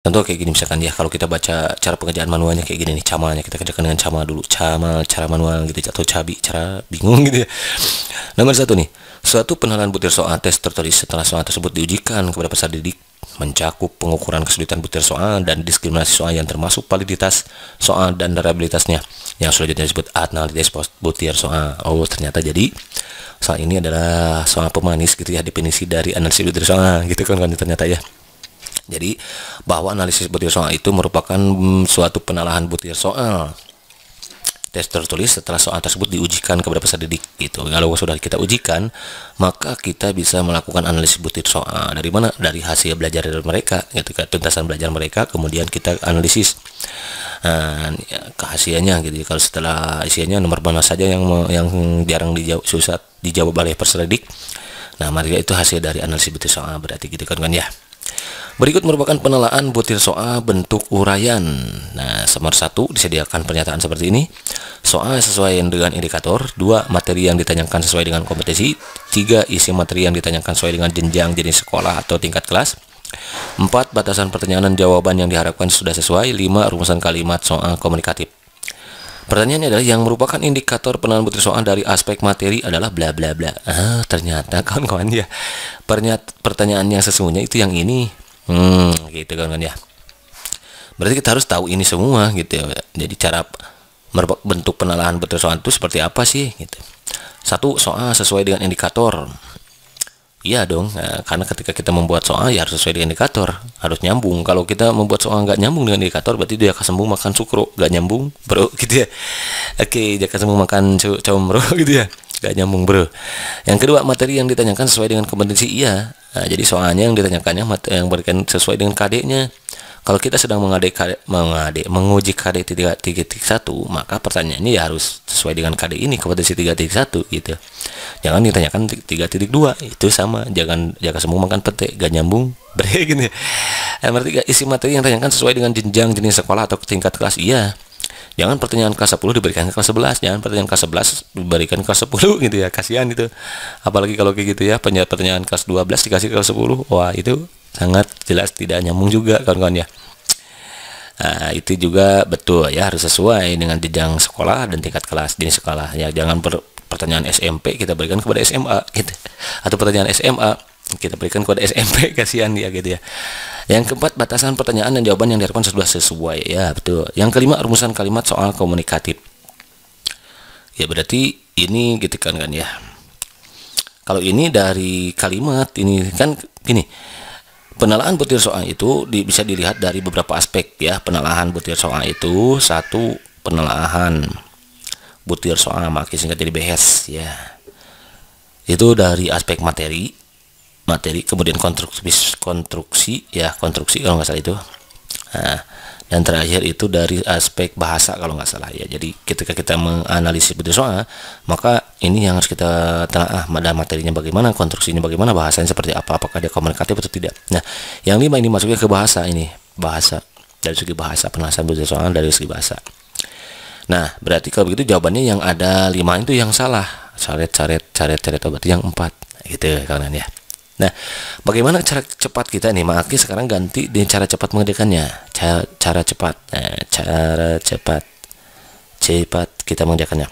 Contoh kayak gini misalkan ya kalau kita baca cara pengerjaan manualnya kayak gini nih camalnya kita kerjakan dengan camal dulu camal cara manual gitu ya, atau cabi cara bingung gitu ya. Nomor satu nih suatu penilaian butir soal tes tertulis setelah soal tersebut diujikan kepada peserta didik mencakup pengukuran kesulitan butir soal dan diskriminasi soal yang termasuk validitas soal dan reliabilitasnya yang sudah disebut analisis butir soal. Oh, ternyata jadi soal ini adalah soal pemanis gitu ya definisi dari analisis butir soal gitu kan kan ternyata ya. Jadi bahwa analisis butir soal itu merupakan mm, suatu penalahan butir soal tes tertulis setelah soal tersebut diujikan kepada peserta didik gitu. Kalau sudah kita ujikan, maka kita bisa melakukan analisis butir soal. Dari mana? Dari hasil belajar dari mereka, yaitu kan. tuntasan belajar mereka, kemudian kita analisis nah, eh, ya, kehasilannya gitu. Kalau setelah isiannya nomor mana saja yang yang jarang dijawab susah dijawab oleh peserta didik. Nah, mereka itu hasil dari analisis butir soal berarti gitu kan kan ya. Berikut merupakan penelaan butir soal bentuk uraian. Nah, nomor satu disediakan pernyataan seperti ini. Soal sesuai dengan indikator, dua materi yang ditanyakan sesuai dengan kompetisi. tiga isi materi yang ditanyakan sesuai dengan jenjang jenis sekolah atau tingkat kelas, 4. Batasan pertanyaan dan jawaban yang diharapkan sudah sesuai 5. Rumusan kalimat soal komunikatif Pertanyaannya adalah yang merupakan indikator penanganan soal dari aspek materi adalah bla bla bla. Ah, ternyata kawan-kawan ya. pertanyaan yang sesungguhnya itu yang ini. Hmm, gitu kawan-kawan ya. Berarti kita harus tahu ini semua gitu ya. Jadi cara bentuk penalahan soal itu seperti apa sih gitu. Satu, soal sesuai dengan indikator. Iya dong, nah, karena ketika kita membuat soal ya harus sesuai dengan indikator, harus nyambung. Kalau kita membuat soal nggak nyambung dengan indikator, berarti dia sembuh makan sukro, nggak nyambung, bro, gitu ya. Oke, dia sembuh makan comro, gitu ya gak nyambung bro yang kedua materi yang ditanyakan sesuai dengan kompetensi iya nah, jadi soalnya yang ditanyakannya yang berikan sesuai dengan KD-nya kalau kita sedang mengadek KD, mengadek menguji KD satu maka pertanyaannya ya harus sesuai dengan KD ini kompetensi tiga satu gitu jangan ditanyakan tiga dua itu sama jangan jaga semua makan pete gak nyambung bre gini yang ketiga isi materi yang ditanyakan sesuai dengan jenjang jenis sekolah atau tingkat kelas iya jangan pertanyaan kelas 10 diberikan kelas 11 jangan pertanyaan kelas 11 diberikan kelas 10 gitu ya kasihan itu apalagi kalau kayak gitu ya pertanyaan kelas 12 dikasih kelas 10 wah itu sangat jelas tidak nyambung juga kawan-kawan ya Nah, itu juga betul ya harus sesuai dengan jenjang sekolah dan tingkat kelas di sekolah ya jangan per, pertanyaan SMP kita berikan kepada SMA gitu atau pertanyaan SMA kita berikan kode SMP kasihan dia gitu ya yang keempat batasan pertanyaan dan jawaban yang diharapkan sudah sesuai ya betul yang kelima rumusan kalimat soal komunikatif ya berarti ini gitu kan kan ya kalau ini dari kalimat ini kan gini penelaahan butir soal itu di, bisa dilihat dari beberapa aspek ya penelaahan butir soal itu satu penelaahan butir soal makin singkat jadi behes ya itu dari aspek materi materi kemudian konstruksi konstruksi ya konstruksi kalau nggak salah itu nah, dan terakhir itu dari aspek bahasa kalau nggak salah ya jadi ketika kita menganalisis soal maka ini yang harus kita telah ah ada materinya bagaimana konstruksinya bagaimana bahasanya seperti apa apakah dia komunikatif atau tidak nah yang lima ini masuknya ke bahasa ini bahasa dari segi bahasa penjelasan soal dari segi bahasa nah berarti kalau begitu jawabannya yang ada lima itu yang salah caret caret caret caret berarti yang empat gitu karena ya Nah, bagaimana cara cepat kita nih? makasih sekarang ganti dengan cara cepat mengerjakannya. Cara, cara cepat. Nah, cara cepat cepat kita mengerjakannya.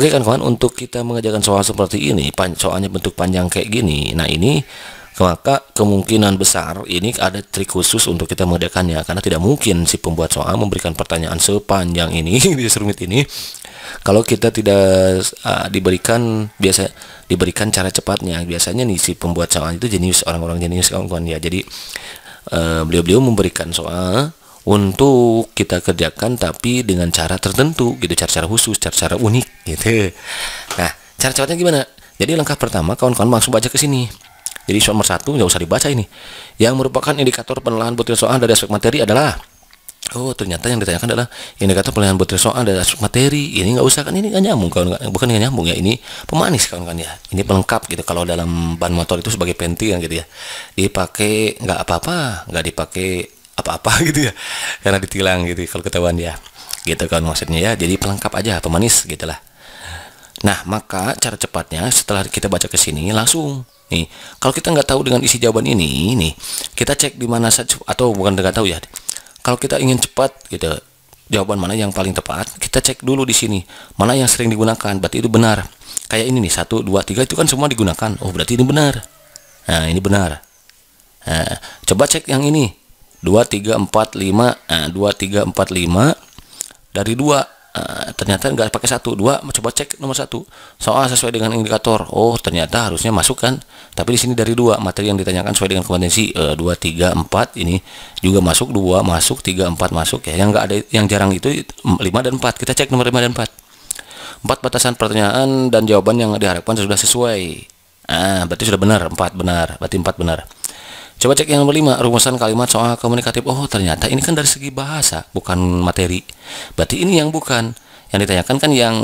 Oke kan kawan, untuk kita mengerjakan soal seperti ini, soalnya bentuk panjang kayak gini. Nah, ini maka kemungkinan besar ini ada trik khusus untuk kita mengerjakannya karena tidak mungkin si pembuat soal memberikan pertanyaan sepanjang ini di serumit ini kalau kita tidak uh, diberikan biasa diberikan cara cepatnya, biasanya nih si pembuat soal itu jenius orang-orang jenius kawan-kawan ya. Jadi eh, beliau-beliau uh, memberikan soal untuk kita kerjakan tapi dengan cara tertentu gitu, cara-cara khusus, cara-cara unik gitu. Nah, cara cepatnya gimana? Jadi langkah pertama kawan-kawan langsung baca ke sini. Jadi soal nomor satu nggak usah dibaca ini. Yang merupakan indikator penelahan butir soal dari aspek materi adalah Oh ternyata yang ditanyakan adalah ini kata pelayanan buat soal adalah materi ini nggak usah kan ini nggak nyambung kawan bukan nggak nyambung ya ini pemanis kawan kan ya ini pelengkap gitu kalau dalam ban motor itu sebagai penti kan gitu ya dipakai nggak apa-apa nggak dipakai apa-apa gitu ya karena ditilang gitu kalau ketahuan ya gitu kan maksudnya ya jadi pelengkap aja pemanis gitulah nah maka cara cepatnya setelah kita baca ke sini langsung nih kalau kita nggak tahu dengan isi jawaban ini nih kita cek di mana saja atau bukan nggak tahu ya kalau kita ingin cepat gitu jawaban mana yang paling tepat kita cek dulu di sini mana yang sering digunakan berarti itu benar kayak ini nih satu dua tiga itu kan semua digunakan oh berarti ini benar nah ini benar nah, coba cek yang ini dua tiga empat lima nah, dua tiga empat lima dari dua Eh, ternyata nggak pakai satu dua coba cek nomor satu soal sesuai dengan indikator oh ternyata harusnya masuk kan tapi di sini dari dua materi yang ditanyakan sesuai dengan kompetensi eh, dua tiga empat ini juga masuk dua masuk tiga empat masuk ya yang nggak ada yang jarang itu lima dan empat kita cek nomor lima dan empat empat batasan pertanyaan dan jawaban yang diharapkan sudah sesuai ah berarti sudah benar empat benar berarti empat benar Coba cek yang nomor lima rumusan kalimat soal komunikatif. Oh, ternyata ini kan dari segi bahasa, bukan materi. Berarti ini yang bukan. Yang ditanyakan kan yang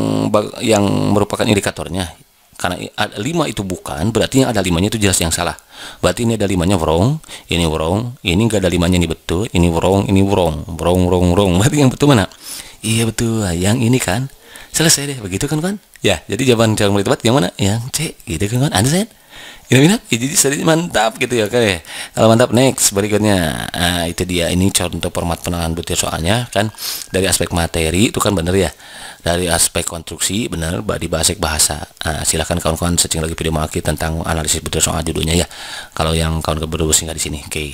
yang merupakan indikatornya. Karena ada lima itu bukan, berarti yang ada limanya itu jelas yang salah. Berarti ini ada limanya wrong, ini wrong, ini enggak ada limanya ini betul, ini wrong, ini wrong, wrong, wrong, wrong. Berarti yang betul mana? Iya betul, yang ini kan selesai deh begitu kan kan ya jadi jawaban calon murid tepat yang mana yang C gitu kan kan understand ini minat jadi sedikit mantap gitu ya oke ya? kalau mantap next berikutnya nah, itu dia ini contoh format penanganan butir soalnya kan dari aspek materi itu kan bener ya dari aspek konstruksi bener di bahasa bahasa nah, silahkan kawan-kawan searching lagi video maki tentang analisis butir soal judulnya ya kalau yang kawan-kawan baru singgah di sini oke okay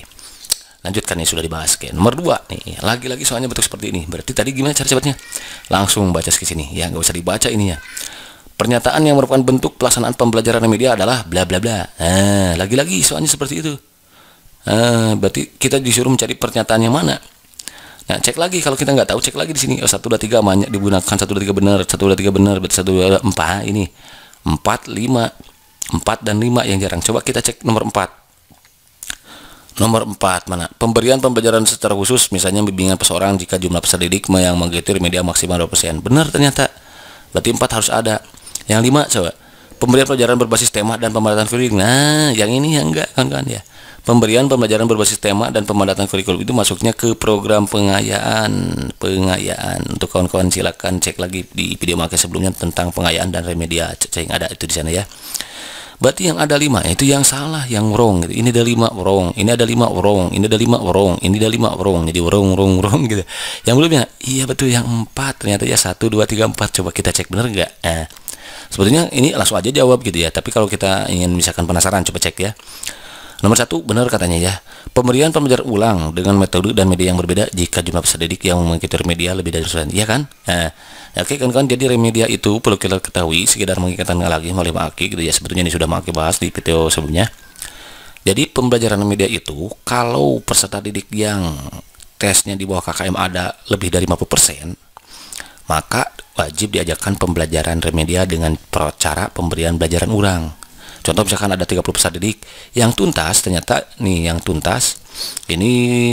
lanjutkan yang sudah dibahas oke nomor dua nih lagi-lagi soalnya bentuk seperti ini berarti tadi gimana cara cepatnya langsung baca ke sini ya nggak usah dibaca ininya pernyataan yang merupakan bentuk pelaksanaan pembelajaran media adalah bla bla bla nah lagi-lagi soalnya seperti itu nah, berarti kita disuruh mencari pernyataan yang mana Nah, cek lagi kalau kita nggak tahu, cek lagi di sini. Oh, 1 2 3 banyak digunakan 1 2 3 benar, 1 2 3 benar, 1 2 4 ini. 4 5 4 dan 5 yang jarang. Coba kita cek nomor 4. Nomor 4 mana? Pemberian pembelajaran secara khusus misalnya bimbingan seseorang jika jumlah peserta didik yang menggetir media maksimal 20%. Benar ternyata. Berarti 4 harus ada. Yang 5 coba. Pemberian pembelajaran berbasis tema dan pemadatan kurikulum. Nah, yang ini yang enggak kan-kan ya. Pemberian pembelajaran berbasis tema dan pemadatan kurikulum itu masuknya ke program pengayaan. Pengayaan. Untuk kawan-kawan silakan cek lagi di video makai sebelumnya tentang pengayaan dan remedia. yang ada itu di sana ya berarti yang ada lima itu yang salah yang wrong gitu. ini ada lima wrong ini ada lima wrong ini ada lima wrong ini ada lima wrong jadi wrong wrong wrong gitu yang belumnya iya betul yang empat ternyata ya satu dua tiga empat coba kita cek bener nggak eh, sebetulnya ini langsung aja jawab gitu ya tapi kalau kita ingin misalkan penasaran coba cek ya Nomor satu, benar katanya ya. Pemberian pembelajaran ulang dengan metode dan media yang berbeda jika jumlah peserta didik yang mengikuti remedial lebih dari seratus. Ya kan? Nah, Oke kan kan jadi remedial itu perlu kita ketahui sekedar mengingatkan lagi melalui Maki gitu ya sebetulnya ini sudah Maki bahas di video sebelumnya. Jadi pembelajaran media itu kalau peserta didik yang tesnya di bawah KKM ada lebih dari 50%, maka wajib diajarkan pembelajaran remedial dengan cara pemberian pembelajaran ulang. Contoh misalkan ada 30 peserta didik yang tuntas ternyata nih yang tuntas ini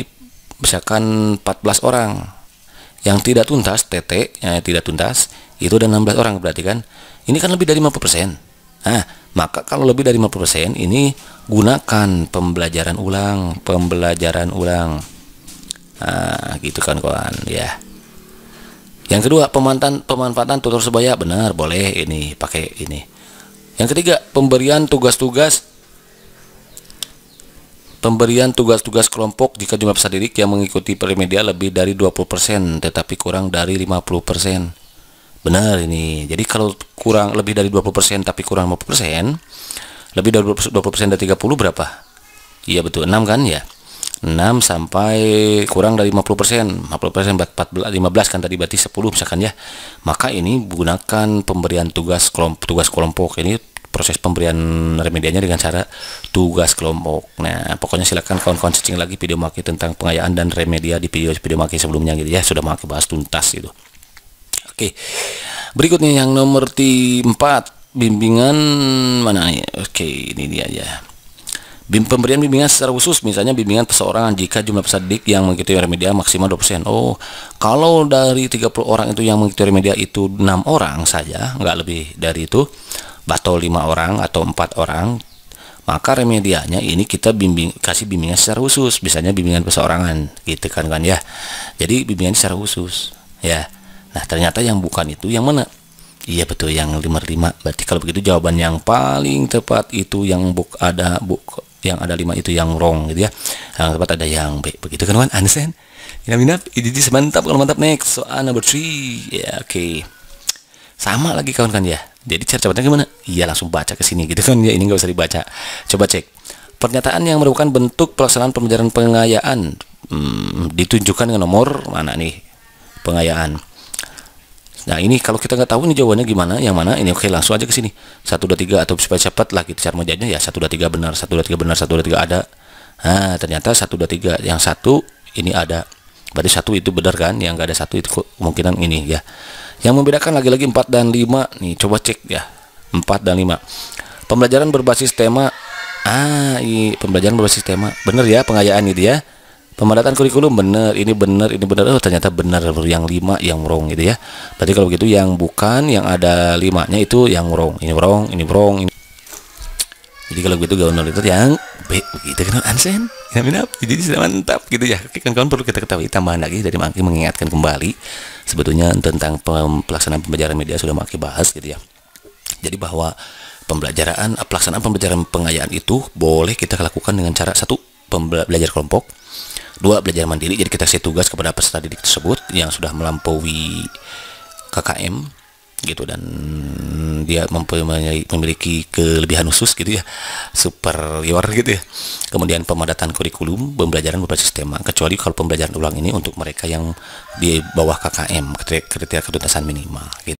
misalkan 14 orang. Yang tidak tuntas TT yang tidak tuntas itu ada 16 orang berarti kan. Ini kan lebih dari 50%. Nah, maka kalau lebih dari 50% ini gunakan pembelajaran ulang, pembelajaran ulang. Nah, gitu kan kawan ya. Yang kedua, pemanfaatan pemanfaatan tutor sebaya benar boleh ini pakai ini yang ketiga, pemberian tugas-tugas pemberian tugas-tugas kelompok jika jumlah peserta didik yang mengikuti perimedia lebih dari 20% tetapi kurang dari 50%. Benar ini. Jadi kalau kurang lebih dari 20% tapi kurang 50%, lebih dari 20%, 20 dari 30 berapa? Iya betul, 6 kan ya. 6 sampai kurang dari 50%, 50% 14 15 kan tadi berarti 10 misalkan ya. Maka ini gunakan pemberian tugas kelompok tugas kelompok ini proses pemberian remedianya dengan cara tugas kelompok. Nah, pokoknya silakan kawan-kawan searching lagi video maki tentang pengayaan dan remedia di video-video maki sebelumnya gitu ya. Sudah maki bahas tuntas gitu. Oke. Berikutnya yang nomor 4, bimbingan mana nih? Oke, ini dia ya. Bim pemberian bimbingan secara khusus misalnya bimbingan perseorangan jika jumlah peserta yang mengikuti remedia maksimal 20%. Oh, kalau dari 30 orang itu yang mengikuti remedia itu 6 orang saja, nggak lebih dari itu atau lima orang atau empat orang maka remedianya ini kita bimbing kasih bimbingan secara khusus biasanya bimbingan perseorangan gitu kan kan ya jadi bimbingan secara khusus ya nah ternyata yang bukan itu yang mana iya betul yang lima lima. berarti kalau begitu jawaban yang paling tepat itu yang buk ada buk yang ada lima itu yang wrong gitu ya yang tepat ada yang B begitu kan kan understand minap ini mantap kalau mantap next soal number three ya oke okay. sama lagi kawan kan ya jadi cepatnya gimana? Iya langsung baca ke sini gitu kan. Ya ini nggak usah dibaca. Coba cek. Pernyataan yang merupakan bentuk pelaksanaan pembelajaran pengayaan hmm, ditunjukkan dengan nomor mana nih pengayaan. Nah ini kalau kita nggak tahu ini jawabannya gimana, yang mana ini oke langsung aja ke sini. Satu dua tiga atau supaya cepat lah kita gitu, cara menjadinya ya satu dua tiga benar, satu dua tiga benar, satu dua tiga ada. Nah ternyata satu dua tiga yang satu ini ada. Berarti satu itu benar kan, yang nggak ada satu itu kemungkinan ini ya. Yang membedakan lagi-lagi 4 dan 5 nih, coba cek ya. 4 dan 5. Pembelajaran berbasis tema. Ah, i, pembelajaran berbasis tema. Bener ya pengayaan ini ya. Pemadatan kurikulum bener, ini bener, ini bener. Oh, ternyata bener yang 5 yang wrong gitu ya. Berarti kalau begitu yang bukan yang ada 5-nya itu yang wrong. Ini wrong, ini wrong, ini. Jadi kalau gitu gaun itu yang capek begitu kan Ansen minap ya, jadi sudah mantap gitu ya oke kawan-kawan perlu kita ketahui tambahan lagi dari Maki mengingatkan kembali sebetulnya tentang pelaksanaan pembelajaran media sudah Maki bahas gitu ya jadi bahwa pembelajaran eh, pelaksanaan pembelajaran pengayaan itu boleh kita lakukan dengan cara satu belajar kelompok dua belajar mandiri jadi kita kasih tugas kepada peserta didik tersebut yang sudah melampaui KKM gitu dan dia mempunyai memiliki kelebihan khusus gitu ya super superior gitu ya kemudian pemadatan kurikulum pembelajaran berbasis tema kecuali kalau pembelajaran ulang ini untuk mereka yang di bawah KKM kriteria ketuntasan minimal gitu